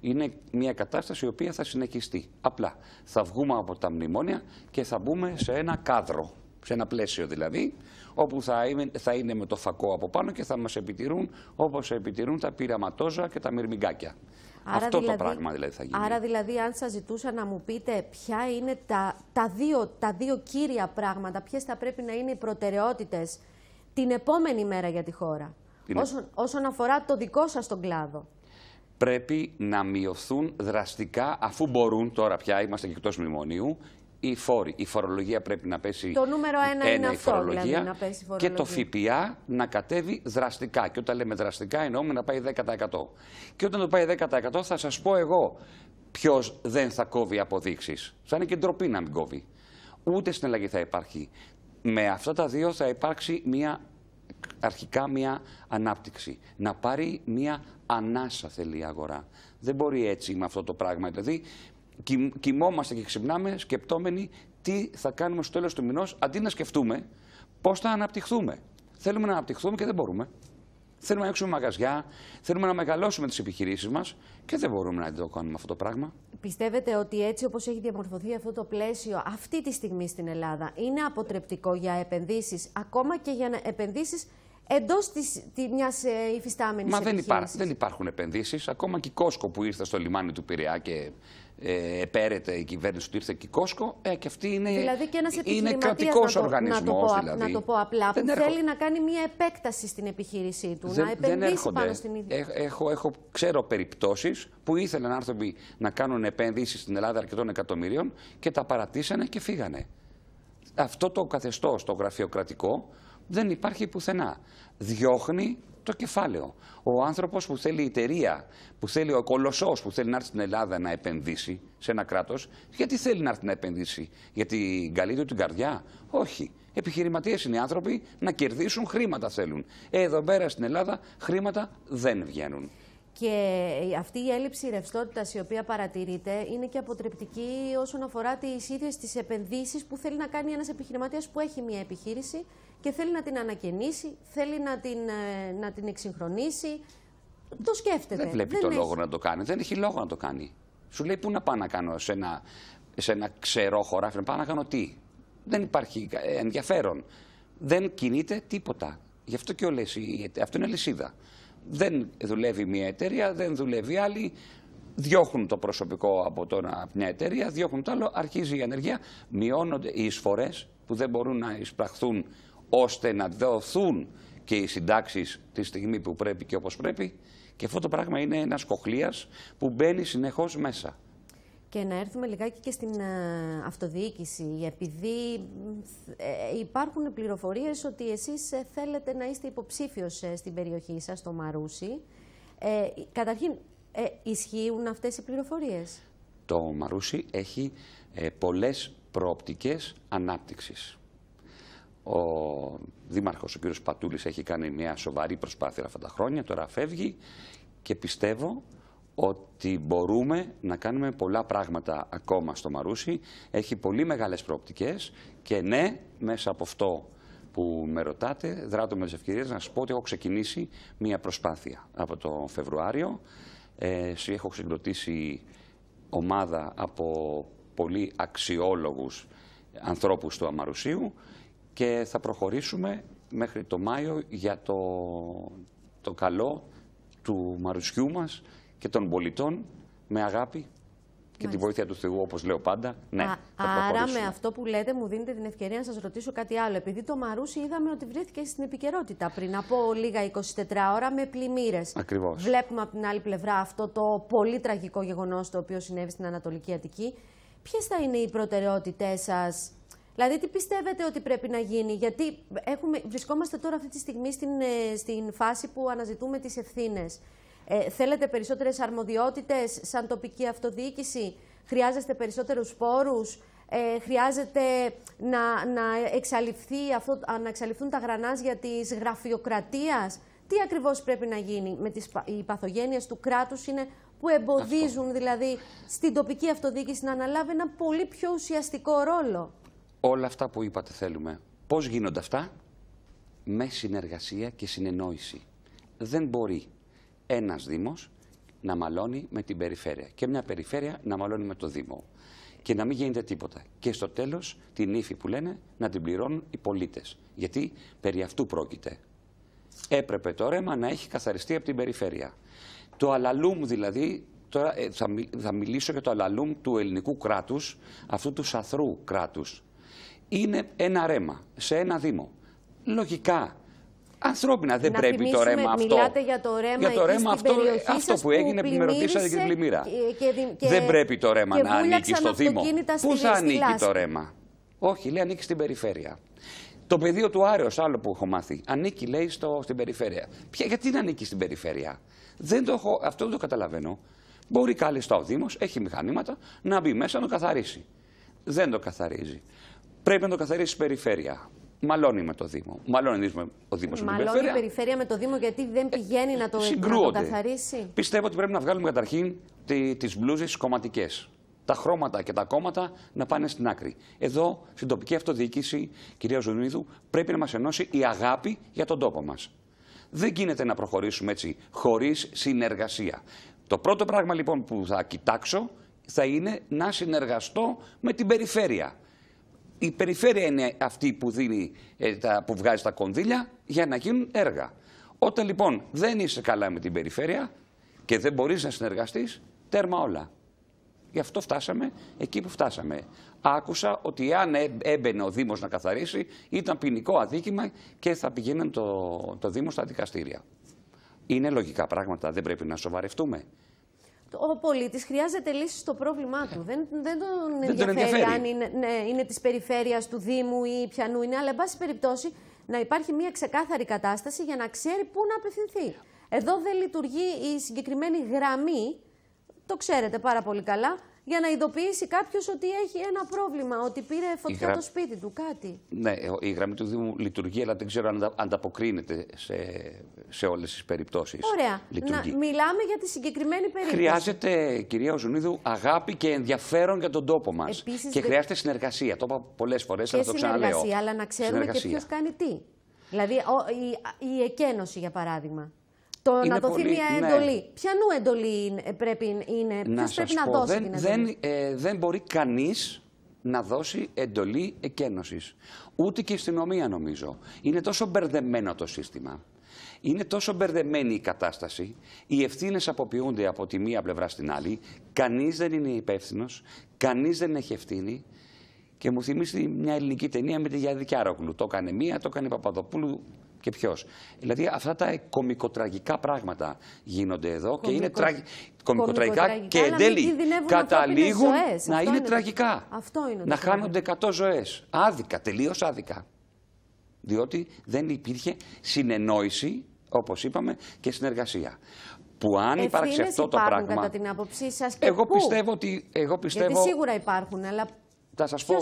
Είναι μια κατάσταση η οποία θα συνεχιστεί. Απλά θα βγούμε από τα μνημόνια και θα μπούμε σε ένα κάδρο. Σε ένα πλαίσιο δηλαδή, όπου θα είναι, θα είναι με το φακό από πάνω και θα μας επιτηρούν όπως επιτηρούν τα πειραματόζα και τα μυρμηγκάκια. Άρα Αυτό δηλαδή, το πράγμα δηλαδή θα γίνει. Άρα δηλαδή αν σας ζητούσα να μου πείτε ποια είναι τα, τα, δύο, τα δύο κύρια πράγματα, ποιες θα πρέπει να είναι οι προτεραιότητες την επόμενη μέρα για τη χώρα, όσον, όσον αφορά το δικό σας τον κλάδο πρέπει να μειωθούν δραστικά, αφού μπορούν τώρα πια, είμαστε και εκτός μνημονίου, οι φόροι. Η φορολογία πρέπει να πέσει. Το νούμερο ένα, ένα είναι η αυτό, δηλαδή, να πέσει φορολογία. Και το ΦΠΑ να κατέβει δραστικά. Και όταν λέμε δραστικά, εννοούμε να πάει 10%. Και όταν το πάει 10%, θα σας πω εγώ ποιος δεν θα κόβει αποδείξεις. Θα είναι και ντροπή να μην κόβει. Ούτε στην θα υπάρχει. Με αυτά τα δύο θα υπάρξει μια αρχικά μια ανάπτυξη. Να πάρει μια ανάσα θέλει η αγορά. Δεν μπορεί έτσι με αυτό το πράγμα. Δηλαδή κοιμόμαστε και ξυπνάμε σκεπτόμενοι τι θα κάνουμε στο τέλος του μηνός αντί να σκεφτούμε πώς θα αναπτυχθούμε. Θέλουμε να αναπτυχθούμε και δεν μπορούμε. Θέλουμε να έχουμε μαγαζιά, θέλουμε να μεγαλώσουμε τις επιχειρήσεις μας και δεν μπορούμε να το κάνουμε αυτό το πράγμα. Πιστεύετε ότι έτσι όπως έχει διαμορφωθεί αυτό το πλαίσιο αυτή τη στιγμή στην Ελλάδα είναι αποτρεπτικό για επενδύσεις, ακόμα και για επενδύσεις εντός μιας ε, υφιστάμενης Μα δεν, υπά, δεν υπάρχουν επενδύσεις. Ακόμα και η Κόσκο που ήρθε στο λιμάνι του Πειραιά και ε, επέρεται η κυβέρνηση του ήρθε και η Κόσκο, ε, και αυτή είναι, δηλαδή και ένας είναι κρατικός το, οργανισμός. Να το, δηλαδή. να το πω απλά, δεν που θέλει να κάνει μια επέκταση στην επιχείρησή του, να επενδύσει πάνω στην ίδια. Ε, έχω, έχω, ξέρω περιπτώσεις που ήθελαν άνθρωποι να κάνουν επενδύσεις στην Ελλάδα αρκετών εκατομμυρίων και τα παρατήσανε και φύγανε. Αυτό το καθεστώς, το γραφειοκρατικό, δεν υπάρχει πουθενά. Διώχνει το κεφάλαιο. Ο άνθρωπος που θέλει η εταιρεία, που θέλει ο κολοσσός που θέλει να έρθει στην Ελλάδα να επενδύσει σε ένα κράτος, γιατί θέλει να έρθει να επενδύσει, Γιατί την καλή του την καρδιά. Όχι. Επιχειρηματίες είναι οι άνθρωποι να κερδίσουν χρήματα θέλουν. Εδώ πέρα στην Ελλάδα χρήματα δεν βγαίνουν. Και αυτή η έλλειψη ρευστότητας η οποία παρατηρείται είναι και αποτρεπτική όσον αφορά τις ίδιες τις επενδύσεις που θέλει να κάνει ένας επιχειρηματίας που έχει μια επιχείρηση και θέλει να την ανακαινήσει, θέλει να την, ε, να την εξυγχρονίσει. Το σκέφτεται. Δεν βλέπει τον λόγο να το κάνει. Δεν έχει λόγο να το κάνει. Σου λέει πού να πάω να κάνω σε ένα, σε ένα ξερό χωράφι, να πάω να κάνω τι. Δεν υπάρχει ε, ενδιαφέρον. Δεν κινείται τίποτα. Γι' αυτό και όλες, αυτό είναι λυσίδα. Δεν δουλεύει μια εταιρεία, δεν δουλεύει άλλη. Διώχνουν το προσωπικό από, τον μια εταιρεία, διώχνουν το άλλο, αρχίζει η ανεργία, μειώνονται οι εισφορές που δεν μπορούν να εισπραχθούν ώστε να δοθούν και οι συντάξεις τη στιγμή που πρέπει και όπως πρέπει. Και αυτό το πράγμα είναι ένας κοχλίας που μπαίνει συνεχώς μέσα. Και να έρθουμε λιγάκι και στην ε, αυτοδιοίκηση, επειδή ε, υπάρχουν πληροφορίες ότι εσείς ε, θέλετε να είστε υποψήφιος στην περιοχή σας, το Μαρούσι. Ε, καταρχήν, ισχύουν αυτές οι πληροφορίες. Το Μαρούσι έχει ε, πολλές προοπτικές ανάπτυξης. Ο Δήμαρχος, ο κύριος Πατούλης, έχει κάνει μια σοβαρή προσπάθεια αυτά τα χρόνια, τώρα φεύγει και πιστεύω ότι μπορούμε να κάνουμε πολλά πράγματα ακόμα στο Μαρούσι. Έχει πολύ μεγάλες προοπτικές και ναι, μέσα από αυτό που με ρωτάτε, δράτω με τις ευκαιρίες να σας πω ότι έχω ξεκινήσει μια προσπάθεια από το Φεβρουάριο. Ε, έχω συγκροτήσει ομάδα από πολύ αξιόλογους ανθρώπους του Αμαρουσίου και θα προχωρήσουμε μέχρι το Μάιο για το, το καλό του μαρουσιού μας και των πολιτών με αγάπη και τη βοήθεια του Θεού, όπως λέω πάντα. Ναι, Α, άρα, με αυτό που λέτε, μου δίνετε την ευκαιρία να σας ρωτήσω κάτι άλλο. Επειδή το Μαρούσι είδαμε ότι βρέθηκε στην επικαιρότητα πριν από λίγα 24 ώρα με πλημμύρες. Ακριβώς. Βλέπουμε από την άλλη πλευρά αυτό το πολύ τραγικό γεγονός το οποίο συνέβη στην Ανατολική Αττική. Ποιες θα είναι οι προτεραιότητές σας Δηλαδή, τι πιστεύετε ότι πρέπει να γίνει, Γιατί έχουμε, βρισκόμαστε τώρα αυτή τη στιγμή στην, ε, στην φάση που αναζητούμε τις ευθύνες. Ε, θέλετε περισσότερες αρμοδιότητες σαν τοπική αυτοδιοίκηση, χρειάζεστε περισσότερους πόρου, ε, χρειάζεται να, να, εξαλειφθεί αυτό, να εξαλειφθούν τα γρανάζια της γραφειοκρατίας. Τι ακριβώς πρέπει να γίνει με τις, παθογένειες του κράτους είναι που εμποδίζουν δηλαδή στην τοπική αυτοδιοίκηση να αναλάβει ένα πολύ πιο ουσιαστικό ρόλο όλα αυτά που είπατε θέλουμε. Πώς γίνονται αυτά? Με συνεργασία και συνεννόηση. Δεν μπορεί ένας Δήμος να μαλώνει με την περιφέρεια και μια περιφέρεια να μαλώνει με το Δήμο και να μην γίνεται τίποτα. Και στο τέλος την ύφη που λένε να την πληρώνουν οι πολίτες. Γιατί περί αυτού πρόκειται. Έπρεπε το ρέμα να έχει καθαριστεί από την περιφέρεια. Το αλαλούμ δηλαδή, τώρα ε, θα μιλήσω για το αλαλούμ του ελληνικού κράτους, αυτού του σαθρού κράτους είναι ένα ρέμα σε ένα Δήμο. Λογικά. Ανθρώπινα δεν πρέπει το ρέμα αυτό. Μιλάτε για το ρέμα, για το ρέμα αυτό, αυτό που έγινε, που με ρωτήσατε για την πλημμύρα. Και, και, δεν πρέπει το ρέμα να ανήκει στο Δήμο. Πού θα ανήκει λάση. το ρέμα. Όχι, λέει ανήκει στην περιφέρεια. Το πεδίο του Άρεος, άλλο που θα ανηκει το ρεμα μάθει, ανήκει, λέει, στο, στην περιφέρεια. Ποια, γιατί να ανήκει στην περιφέρεια. Δεν το αυτό δεν το καταλαβαίνω. Μπορεί κάλλιστα ο Δήμος, έχει μηχανήματα, να μπει μέσα να το καθαρίσει. Δεν το καθαρίζει. Πρέπει να το καθαρίσει η περιφέρεια. Μαλώνει με το Δήμο. Μαλώνει ο Δήμος με την περιφέρεια. η περιφέρεια με το Δήμο γιατί δεν ε, πηγαίνει να, το, να το καθαρίσει. Πιστεύω ότι πρέπει να βγάλουμε καταρχήν τις μπλούζες κομματικές. Τα χρώματα και τα κόμματα να πάνε στην άκρη. Εδώ, στην τοπική αυτοδιοίκηση, κυρία Ζωνίδου, πρέπει να μας ενώσει η αγάπη για τον τόπο μας. Δεν γίνεται να προχωρήσουμε έτσι χωρίς συνεργασία. Το πρώτο πράγμα λοιπόν που θα κοιτάξω θα είναι να συνεργαστώ με την περιφέρεια η περιφέρεια είναι αυτή που, δίνει, ε, τα, που βγάζει τα κονδύλια για να γίνουν έργα. Όταν λοιπόν δεν είσαι καλά με την περιφέρεια και δεν μπορείς να συνεργαστείς, τέρμα όλα. Γι' αυτό φτάσαμε εκεί που φτάσαμε. Άκουσα ότι αν έμπαινε ο Δήμος να καθαρίσει, ήταν ποινικό αδίκημα και θα πηγαίναν το, το Δήμο στα δικαστήρια. Είναι λογικά πράγματα, δεν πρέπει να σοβαρευτούμε ο πολίτης χρειάζεται λύση στο πρόβλημά του. Δεν, δεν τον ενδιαφέρει, αν είναι, ναι, είναι της περιφέρειας του Δήμου ή πιανού είναι, αλλά εν πάση περιπτώσει να υπάρχει μια ξεκάθαρη κατάσταση για να ξέρει πού να απευθυνθεί. Εδώ δεν λειτουργεί η συγκεκριμένη γραμμή, το ξέρετε πάρα πολύ καλά, για να ειδοποιήσει κάποιος ότι έχει ένα πρόβλημα, ότι πήρε φωτιά το σπίτι του, κάτι. Ναι, ε, η γραμμή του Δήμου λειτουργεί, αλλά δεν ξέρω αν ανταποκρίνεται σε, σε όλες τις περιπτώσεις. Ωραία. Να, μιλάμε για τη συγκεκριμένη περίπτωση. Χρειάζεται, κυρία Οζουνίδου, αγάπη και ενδιαφέρον για τον τόπο μας. Και χρειάζεται συνεργασία. Το είπα πολλές φορές, αλλά το ξαναλέω. Συνεργασία, αλλά να ξέρουμε συνεργασία. και ποιος κάνει τι. Δηλαδή, η, η εκένωση, για παράδειγμα το να δοθεί μια ναι. εντολή. Ναι. Ποια νου εντολή πρέπει, είναι, να να δώσει δεν, την Δεν, ε, δεν μπορεί κανείς να δώσει εντολή εκένωσης. Ούτε και η αστυνομία νομίζω. Είναι τόσο μπερδεμένο το σύστημα. Είναι τόσο μπερδεμένη η κατάσταση, οι ευθύνες αποποιούνται από τη μία πλευρά στην άλλη, κανείς δεν είναι υπεύθυνος, κανείς δεν έχει ευθύνη. Και μου θυμίζει μια ελληνική ταινία με τη Γιάννη Κιάρογλου. Το έκανε μία, το έκανε Παπαδοπούλου, και ποιος. Δηλαδή αυτά τα κομικοτραγικά πράγματα γίνονται εδώ και είναι τραγικά κομικοτραγικά και εν τέλει καταλήγουν να είναι, τραγικά. Αυτό είναι να χάνονται 100 ζωές. Άδικα, τελείως άδικα. Διότι δεν υπήρχε συνεννόηση, όπως είπαμε, και συνεργασία. Που αν υπάρξει αυτό το πράγμα. Κατά την και εγώ, Πιστεύω ότι, εγώ πιστεύω. Γιατί σίγουρα υπάρχουν, αλλά θα σας πω,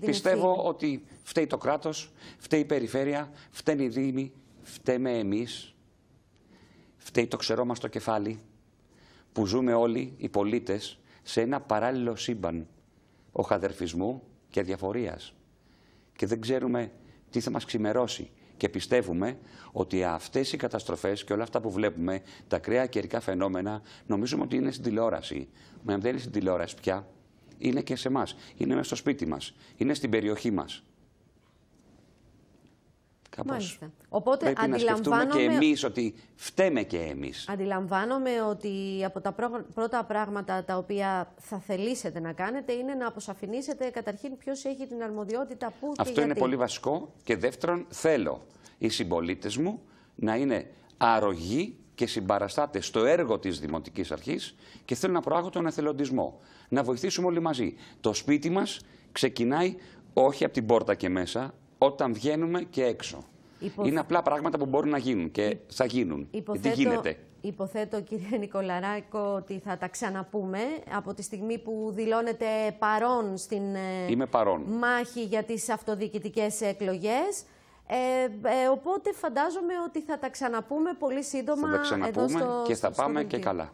πιστεύω ότι φταίει το κράτος, φταίει η περιφέρεια, φταίνει η Δήμη, φταίμε εμείς, φταίει το ξερό μας το κεφάλι που ζούμε όλοι οι πολίτες σε ένα παράλληλο σύμπαν οχαδερφισμού και διαφορία. Και δεν ξέρουμε τι θα μας ξημερώσει. Και πιστεύουμε ότι αυτές οι καταστροφές και όλα αυτά που βλέπουμε, τα κρέα καιρικά φαινόμενα, νομίζουμε ότι είναι στην τηλεόραση. Μα δεν είναι στην τηλεόραση πια, είναι και σε εμά. Είναι μέσα στο σπίτι μας. Είναι στην περιοχή μας. Κάπως Μάλιστα. Οπότε αντιλαμβάνομαι... να σκεφτούμε και εμείς ότι φταίμε και εμείς. Αντιλαμβάνομαι ότι από τα πρώτα πράγματα τα οποία θα θελήσετε να κάνετε είναι να αποσαφηνίσετε καταρχήν ποιος έχει την αρμοδιότητα που Αυτό και Αυτό είναι πολύ βασικό και δεύτερον θέλω οι συμπολίτες μου να είναι αρρωγοί και συμπαραστάτε στο έργο της Δημοτικής Αρχής και θέλω να προάγω τον εθελοντισμό. Να βοηθήσουμε όλοι μαζί. Το σπίτι μας ξεκινάει όχι από την πόρτα και μέσα, όταν βγαίνουμε και έξω. Είναι απλά πράγματα που μπορούν να γίνουν και θα γίνουν. Υποθέτω... γίνεται. Υποθέτω, κύριε Νικολαράκο, ότι θα τα ξαναπούμε από τη στιγμή που δηλώνετε παρόν στην ε, μάχη για τις αυτοδιοικητικές εκλογές. Ε, ε, οπότε φαντάζομαι ότι θα τα ξαναπούμε πολύ σύντομα. Θα τα ξαναπούμε και θα πάμε και καλά.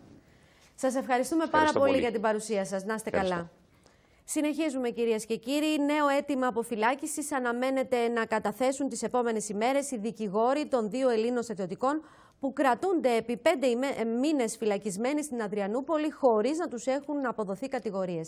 Σας ευχαριστούμε πάρα πολύ για την παρουσία σας. Να είστε καλά. Συνεχίζουμε κυρίες και κύριοι. Νέο αίτημα αποφυλάκησης αναμένεται να καταθέσουν τις επόμενες ημέρες οι δικηγόροι των δύο Ελλήνων στρατιωτικών που κρατούνται επί πέντε ε, μήνες φυλακισμένοι στην Αδριανούπολη χωρίς να τους έχουν αποδοθεί κατηγορίες.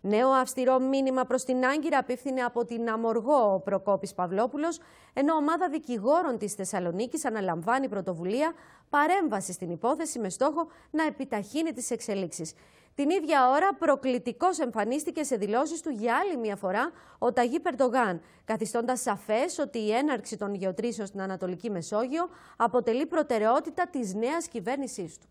Νέο αυστηρό μήνυμα προς την Άγκυρα απίφθινε από την Αμοργό ο Προκόπης Παυλόπουλος, ενώ ομάδα δικηγόρων της Θεσσαλονίκης αναλαμβάνει πρωτοβουλία παρέμβαση στην υπόθεση με στόχο να επιταχύνει τις εξελίξεις. Την ίδια ώρα, προκλητικός εμφανίστηκε σε δηλώσεις του για άλλη μια φορά ο Ταγί Περτογάν, καθιστώντας σαφές ότι η έναρξη των γεωτρήσεων στην Ανατολική Μεσόγειο αποτελεί προτεραιότητα της νέας κυβέρνησής του.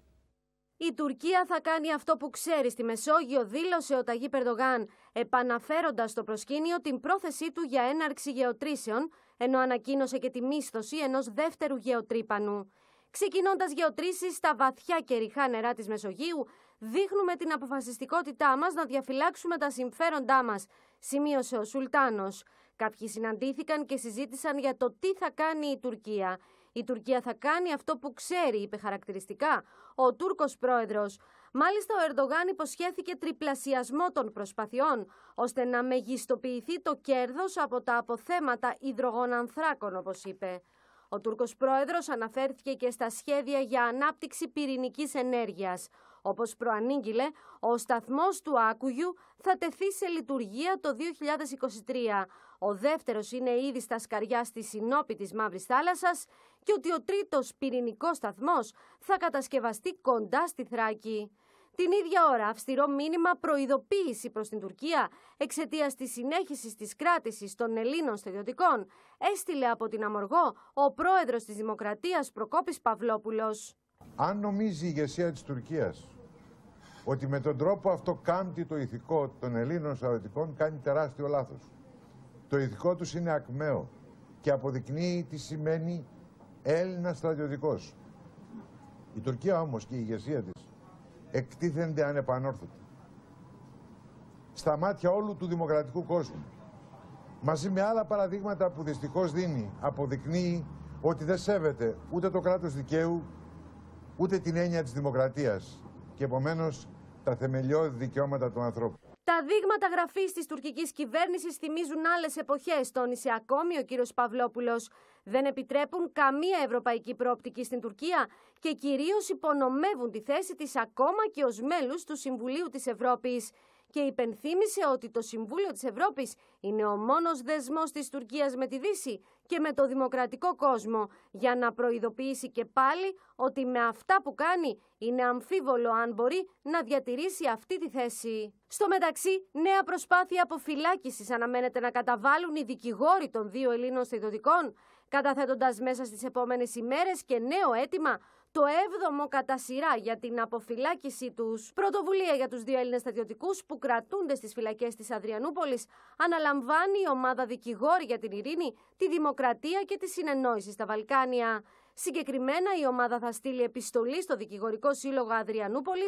Η Τουρκία θα κάνει αυτό που ξέρει στη Μεσόγειο, δήλωσε ο Ταγί Περτογάν, επαναφέροντας στο προσκήνιο την πρόθεσή του για έναρξη γεωτρήσεων, ενώ ανακοίνωσε και τη μίσθωση ενός δεύτερου γεωτρύπανου. Ξεκινώντας γεωτρήσεις στα βαθιά και ρηχά νερά της Μεσογείου, δείχνουμε την αποφασιστικότητά μας να διαφυλάξουμε τα συμφέροντά μας, σημείωσε ο Σουλτάνος. Κάποιοι συναντήθηκαν και συζήτησαν για το τι θα κάνει η Τουρκία. Η Τουρκία θα κάνει αυτό που ξέρει, είπε χαρακτηριστικά ο Τούρκος πρόεδρος. Μάλιστα, ο Ερντογάν υποσχέθηκε τριπλασιασμό των προσπαθειών, ώστε να μεγιστοποιηθεί το κέρδος από τα αποθέματα υδρογονανθράκων, όπως είπε. Ο Τούρκος πρόεδρος αναφέρθηκε και στα σχέδια για ανάπτυξη πυρηνικής ενέργειας. Όπως προανήγγειλε, ο σταθμός του Άκουγιου θα τεθεί σε λειτουργία το 2023. Ο δεύτερος είναι ήδη στα σκαριά στη συνόπη της Μαύρης Θάλασσας και ότι ο τρίτος πυρηνικός σταθμός θα κατασκευαστεί κοντά στη Θράκη. Την ίδια ώρα, αυστηρό μήνυμα προειδοποίηση προς την Τουρκία εξαιτίας της συνέχισης της κράτησης των Ελλήνων στρατιωτικών έστειλε από την Αμοργό ο πρόεδρος της Δημοκρατίας Προκόπης Παυλόπουλος. Αν νομίζει η ηγεσία της Τουρκίας ότι με τον τρόπο αυτό κάμπτει το ηθικό των Ελλήνων στρατιωτικών κάνει τεράστιο λάθος. Το ηθικό τους είναι ακμαίο και αποδεικνύει τι σημαίνει Έλληνας στρατιωτικός. Η Τουρκία όμως και η ηγεσία της εκτίθενται ανεπανόρθωτη. Στα μάτια όλου του δημοκρατικού κόσμου. Μαζί με άλλα παραδείγματα που δυστυχώς δίνει, αποδεικνύει ότι δεν σέβεται ούτε το κράτος δικαίου ούτε την έννοια της δημοκρατίας και επομένως τα θεμελιώδη δικαιώματα του ανθρώπου. Τα δείγματα γραφής της τουρκικής κυβέρνησης θυμίζουν άλλες εποχές, τόνισε ακόμη ο κύριος Παυλόπουλος. Δεν επιτρέπουν καμία ευρωπαϊκή προοπτική στην Τουρκία και κυρίως υπονομεύουν τη θέση της ακόμα και ως μέλους του Συμβουλίου της Ευρώπης και υπενθύμησε ότι το Συμβούλιο της Ευρώπης είναι ο μόνος δεσμός της Τουρκίας με τη Δύση και με το δημοκρατικό κόσμο για να προειδοποιήσει και πάλι ότι με αυτά που κάνει είναι αμφίβολο αν μπορεί να διατηρήσει αυτή τη θέση. Στο μεταξύ, νέα προσπάθεια αποφυλάκησης αναμένεται να καταβάλουν οι δικηγόροι των δύο Ελλήνων στρατιωτικών, καταθέτοντας μέσα στις επόμενες ημέρες και νέο αίτημα το 7ο κατά σειρά για την αποφυλάκησή τους. Πρωτοβουλία για τους δύο Έλληνες στρατιωτικούς που κρατούνται στις φυλακές της Αδριανούπολης αναλαμβάνει η ομάδα δικηγόρη για την Ειρήνη, τη Δημοκρατία και τη Συνεννόηση στα Βαλκάνια. Συγκεκριμένα, η ομάδα θα στείλει επιστολή στο Δικηγορικό Σύλλογο Αδριανούπολης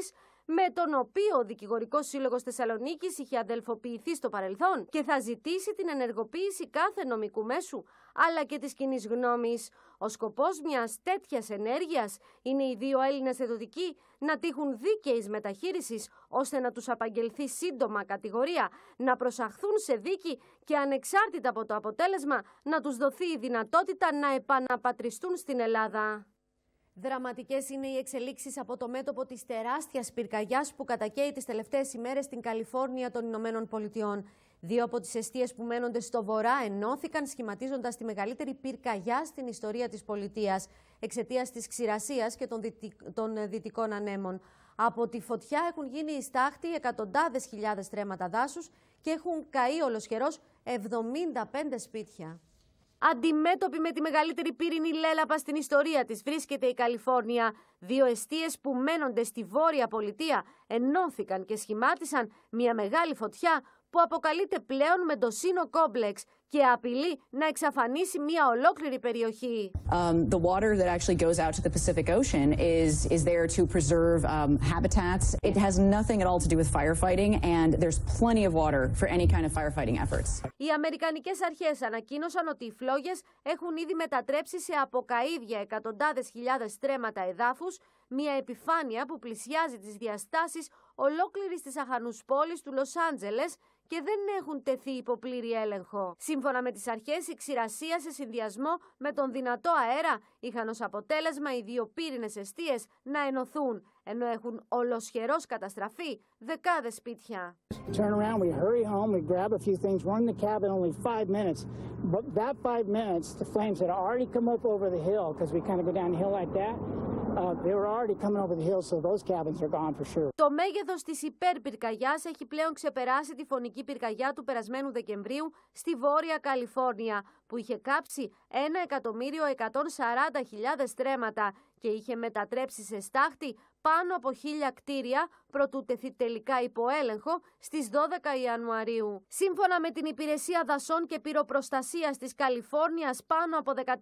με τον οποίο ο Δικηγορικός Σύλλογος Θεσσαλονίκης είχε αδελφοποιηθεί στο παρελθόν και θα ζητήσει την ενεργοποίηση κάθε νομικού μέσου αλλά και της κοινής γνώμης. Ο σκοπός μιας τέτοιας ενέργειας είναι οι δύο Έλληνες εδωτικοί να τύχουν δίκαιης μεταχείρισης ώστε να τους απαγγελθεί σύντομα κατηγορία, να προσαχθούν σε δίκη και ανεξάρτητα από το αποτέλεσμα να τους δοθεί η δυνατότητα να επαναπατριστούν στην Ελλάδα. Δραματικές είναι οι εξελίξεις από το μέτωπο της τεράστιας πυρκαγιάς που κατακαίει τις τελευταίες ημέρες στην Καλιφόρνια των Ηνωμένων Πολιτειών. Δύο από τις αιστείες που μένονται στο βορρά ενώθηκαν σχηματίζοντας τη μεγαλύτερη πυρκαγιά στην ιστορία της πολιτείας εξαιτίας της ξηρασίας και των, των δυτικών ανέμων. Από τη φωτιά έχουν γίνει οι στάχτη εκατοντάδες χιλιάδες τρέματα δάσους και έχουν καεί ολοσχερός 75 σπίτια. Αντιμέτωπη με τη μεγαλύτερη πύρινη λέλαπα στην ιστορία της βρίσκεται η Καλιφόρνια. Δύο εστίες που μένονται στη βόρεια πολιτεία ενώθηκαν και σχημάτισαν μια μεγάλη φωτιά που αποκαλείται πλέον με Μεντοσίνο Κόμπλεξ και απειλεί να εξαφανίσει μια ολόκληρη περιοχή. Um, Οι αμερικανικές αρχές ανακοίνωσαν ότι οι φλόγες έχουν ήδη μετατρέψει σε αποκαίδια εκατοντάδες χιλιάδες στρέμματα εδάφους, μια επιφάνεια που πλησιάζει τις διαστάσεις ολόκληρης της αχανούς πόλης του Λος Άντζελες και δεν έχουν τεθεί υπό πλήρη έλεγχο. Σύμφωνα με τις αρχές, η ξηρασία σε συνδυασμό με τον δυνατό αέρα είχαν ως αποτέλεσμα οι δύο πύρινες αιστείες να ενωθούν, ενώ έχουν ολοσχερός καταστραφεί δεκάδες σπίτια. Το μέγεθος της υπερπυρκαγιάς έχει πλέον ξεπεράσει τη φωνική πυρκαγιά του περασμένου Δεκεμβρίου στη Βόρεια Καλιφόρνια, που είχε κάψει 1.140.000 στρέμματα και είχε μετατρέψει σε στάχτη πάνω από χίλια κτίρια προτού τεθεί τελικά υπό έλεγχο στις 12 Ιανουαρίου. Σύμφωνα με την Υπηρεσία Δασών και Πυροπροστασίας της Καλιφόρνιας, πάνω από 14.000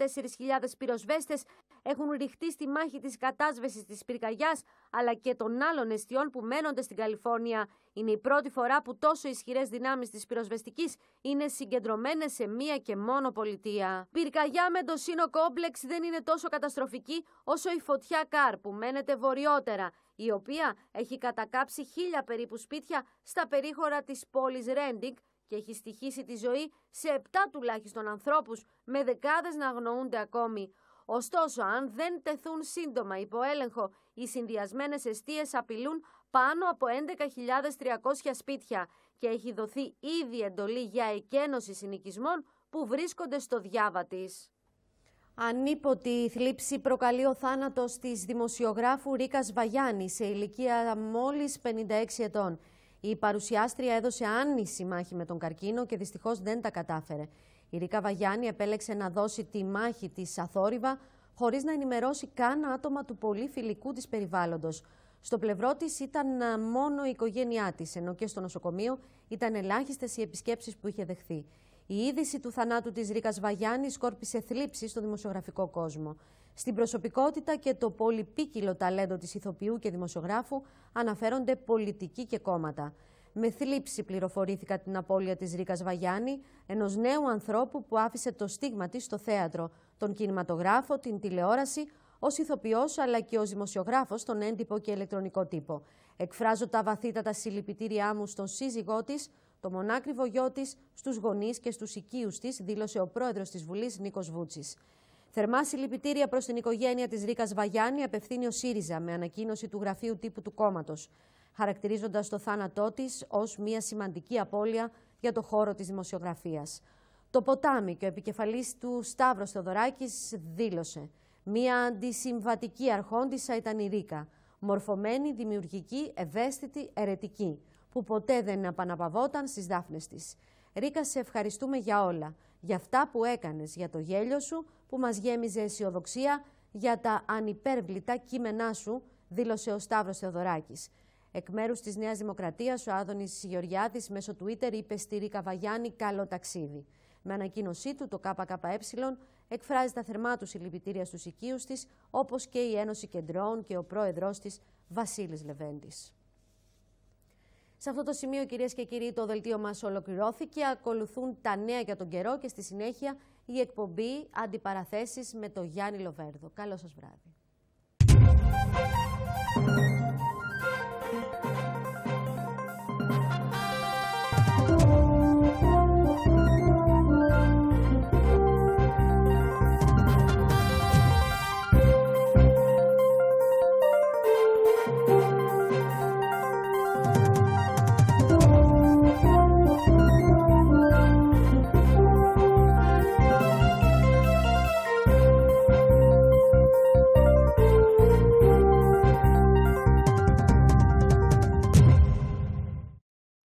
πυροσβέστες έχουν ρηχτεί στη μάχη της κατάσβεσης της πυρκαγιάς αλλά και των άλλων αιστιών που μένονται στην Καλιφόρνια. Είναι η πρώτη φορά που τόσο ισχυρές δυνάμεις της πυροσβεστικής είναι συγκεντρωμένες σε μία και μόνο πολιτεία. Πυρκαγιά με το Σύνο Κόμπλεξ δεν είναι τόσο καταστροφική όσο η φωτιά Καρ που μένεται βορειότερα η οποία έχει κατακάψει χίλια περίπου σπίτια στα περίχωρα της πόλης Ρέντικ και έχει στοιχήσει τη ζωή σε 7 τουλάχιστον ανθρώπους, με δεκάδες να αγνοούνται ακόμη. Ωστόσο, αν δεν τεθούν σύντομα υπό έλεγχο, οι συνδυασμένες αιστείες απειλούν πάνω από 11.300 σπίτια και έχει δοθεί ήδη εντολή για εκένωση συνοικισμών που βρίσκονται στο διάβα της. Ανίποτη θλίψη προκαλεί ο θάνατος της δημοσιογράφου Ρίκας Βαγιάννη σε ηλικία μόλις 56 ετών. Η παρουσιάστρια έδωσε άνηση μάχη με τον καρκίνο και δυστυχώς δεν τα κατάφερε. Η Ρίκα Βαγιάννη επέλεξε να δώσει τη μάχη της αθόρυβα χωρίς να ενημερώσει καν άτομα του πολύ φιλικού της περιβάλλοντος. Στο πλευρό της ήταν μόνο η οικογένειά της, ενώ και στο νοσοκομείο ήταν ελάχιστες οι επισκέψεις που είχε δεχθεί. Η είδηση του θανάτου της Ρίκας Βαγιάννης σκόρπισε θλίψη στο δημοσιογραφικό κόσμο. Στην προσωπικότητα και το πολυπίκυλο ταλέντο της ηθοποιού και δημοσιογράφου αναφέρονται πολιτικοί και κόμματα. Με θλίψη πληροφορήθηκα την απώλεια της Ρίκας Βαγιάννη, ενός νέου ανθρώπου που άφησε το στίγμα της στο θέατρο, τον κινηματογράφο, την τηλεόραση, ως ηθοποιός αλλά και ως δημοσιογράφος στον έντυπο και ηλεκτρονικό τύπο. Εκφράζω τα βαθύτατα συλληπιτήριά μου στον σύζυγό της, το μονάκριβο γιο της στους γονείς και στους οικείους της, δήλωσε ο πρόεδρος της Βουλής Νίκος Βούτσης. Θερμά συλληπιτήρια προς την οικογένεια της Ρίκας Βαγιάννη απευθύνει ο ΣΥΡΙΖΑ με ανακοίνωση του γραφείου τύπου του κόμματος, χαρακτηρίζοντας το θάνατό της ως μια σημαντική απώλεια για το χώρο της δημοσιογραφίας. Το ποτάμι και ο επικεφαλής του Σταύρος Θεοδωράκης δήλωσε. Μια αντισυμβατική αρχόντισα ήταν η Ρίκα. Μορφωμένη, δημιουργική, ευαίσθητη, ερετική που ποτέ δεν επαναπαυόταν στις δάφνες της. Ρίκα, σε ευχαριστούμε για όλα, για αυτά που έκανες, για το γέλιο σου που μας γέμιζε αισιοδοξία, για τα ανυπέρβλητα κείμενά σου, δήλωσε ο Σταύρος Θεοδωράκης. Εκ μέρους της Νέας Δημοκρατίας, ο Άδωνης Γεωργιάδης μέσω Twitter είπε στη Ρίκα Βαγιάννη καλό ταξίδι. Με ανακοίνωσή του, το ΚΚΕ εκφράζει τα θερμά του συλληπιτήρια στους οικείους της, όπως και η Ένωση Κεντρών και ο πρόεδρός της, Βασίλης Λεβέντης. Σε αυτό το σημείο, κυρίες και κύριοι, το δελτίο μας ολοκληρώθηκε. Ακολουθούν τα νέα για τον καιρό και στη συνέχεια η εκπομπή Αντιπαραθέσεις με τον Γιάννη Λοβέρδο. Καλό σας βράδυ.